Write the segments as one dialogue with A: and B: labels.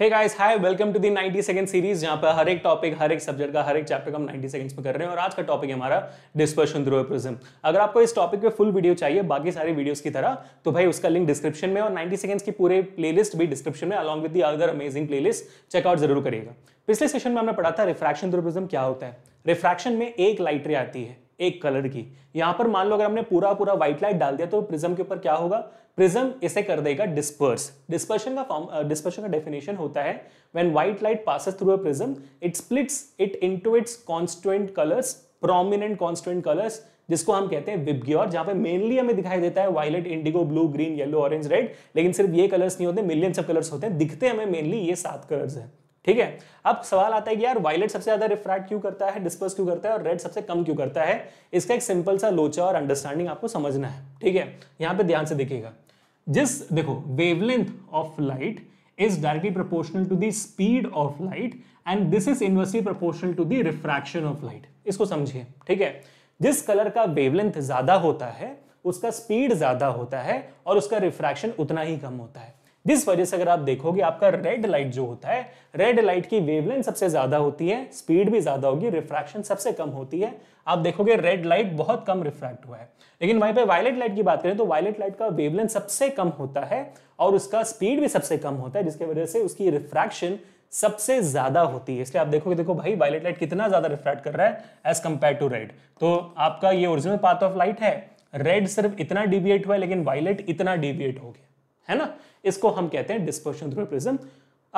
A: hey guys hi welcome to the 90 second series जहां पर हर एक टॉपिक हर एक सब्जेक्ट का हर एक चैप्टर का हम 90 सेकंड्स में कर रहे हैं और आज का टॉपिक है हमारा डिस्पर्शन थ्रू प्रिज्म अगर आपको इस टॉपिक पे फुल वीडियो चाहिए बाकी सारी वीडियोस की तरह तो भाई उसका लिंक डिस्क्रिप्शन में और नाइन्टी सेकंड्स की पूरे प्ले भी डिस्क्रिप्शन में along with other amazing playlist check out जरूर करिएगा पिछले सेशन में हमने पढ़ा था रिफ्रैक्शन थ्रू प्रिज्म क्या होता है रिफ्रैक्शन में एक लाइट रे आती है एक कलर की यहां पर मान लो अगर हमने पूरा पूरा व्हाइट लाइट डाल दिया तो प्रिज्म के ऊपर क्या होगा प्रिज्म इसे कर देगा डिस्पर्स डिस्पर्शन का फॉर्म डिस्पर्शन का डेफिनेशन होता है when white light passes through a prism it splits it into its constant colours prominent constant colours जिसको हम कहते हैं विबग्योर जहां पे मेनली हमें दिखाई देता है violet indigo blue green yellow orange red लेकिन सिर्फ ये कलर्स नहीं होते मिलियन सब कलर्स होते हैं दिखते हमें मेनली ये सात कलर्स हैं ठीक है अब सवाल आता है कि यार वायलेट सबसे ज्यादा रिफ्रैक्ट क्यों करता है डिस्पर्स क्यों करता है और रेड सबसे कम क्यों करता है इसका एक सिंपल सा लोचा और अंडरस्टैंडिंग आपको समझना है ठीक है यहां पे ध्यान से देखिएगा जिस देखो wavelength of light is directly proportional to the speed of light and this is inversely proportional to the refraction of light इसको समझिए ठीक है जिस कलर का वेवलेंथ ज्यादा होता है उसका स्पीड ज्यादा होता है और उसका रिफ्रैक्शन उतना ही कम होता है जिस वजह से अगर आप देखोगे आपका रेड लाइट जो होता है रेड लाइट की वेवलेंथ सबसे ज्यादा होती है स्पीड भी ज्यादा होगी रिफ्रैक्शन सबसे कम होती है आप देखोगे रेड लाइट बहुत कम रिफ्रैक्ट हुआ है लेकिन वहीं पे वायलेट लाइट की बात करें तो वायलेट लाइट का वेवलेंथ सबसे कम होता है और उसका स्पीड भी सबसे कम होता है जिसकी वजह से उसकी रिफ्रैक्शन सबसे ज्यादा होती है इसलिए आप देखोगे देखो भाई वायलेट लाइट कितना ज्यादा रिफ्रैक्ट कर रहा है एज कंपेयर टू रेड तो आपका ये ओरिजिनल पाथ ऑफ लाइट है रेड सिर्फ इतना डिविएट हुआ है लेकिन वायलेट इतना डिविएट हो गया है ना इसको हम कहते हैं डिस्पर्शन थ्रू प्रिज्म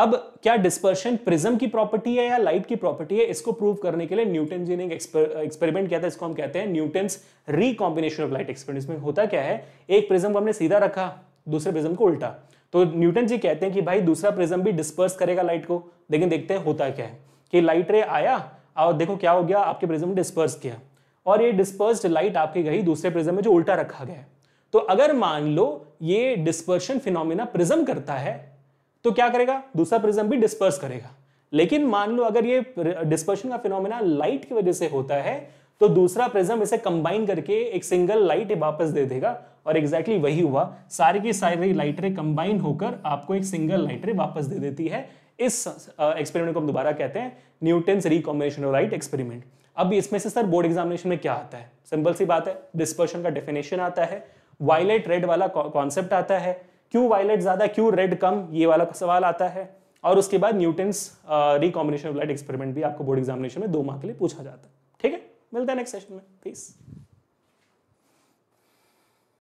A: अब क्या डिस्पर्शन प्रिज्म की प्रॉपर्टी है या लाइट की प्रॉपर्टी है इसको प्रूव करने के लिए न्यूटन जी ने एक एक्सपेरिमेंट किया था इसको हम कहते हैं Newton recombination of light experiment में होता क्या है एक प्रिज्म को हमने सीधा रखा दूसरे प्रिज्म को उल्टा तो न्यूटन जी कहते हैं कि भाई दूसरा प्रिज्म भी डिस्पर्स करेगा लाइट को लेकिन देखते हैं होता क्या है कि लाइट रे आया और देखो क्या हो गया आपके प्रिज्म डिस्पर्स किया और ये डिस्पर्स्ड लाइट आपकी गई दूसरे प्रिज्म में जो उल्टा रखा गया है तो अगर मान लो ये डिस्पर्शन फिनोमिना प्रिज्म करता है तो क्या करेगा दूसरा प्रिज्म भी डिस्पर्स करेगा लेकिन मान लो अगर ये डिस्पर्शन का फिनोमिना लाइट की वजह से होता है तो दूसरा प्रिज्म इसे कंबाइन करके एक सिंगल लाइट वापस दे देगा और एग्जैक्टली exactly वही हुआ सारी की सारी लाइटरें कंबाइन होकर आपको एक सिंगल लाइटरे वापस दे देती है इस एक्सपेरिमेंट को हम दोबारा कहते हैं न्यूटन रिकॉम्बिनेशन लाइट एक्सपेरिमेंट अब इसमें से सर बोर्ड एग्जामिनेशन में क्या आता है सिंपल सी बात है डिस्पर्शन का डेफिनेशन आता है वायलेट रेड वाला कॉन्सेप्ट आता है क्यों वायलेट ज़्यादा क्यों रेड कम ये वाला सवाल आता है और उसके बाद न्यूटन्स रिकॉम्बिनेशन लाइट एक्सपेरिमेंट भी आपको बोर्ड एग्जामिनेशन में दो मार्क के लिए पूछा जाता है ठीक है मिलता है नेक्स्ट सेशन में प्लीज़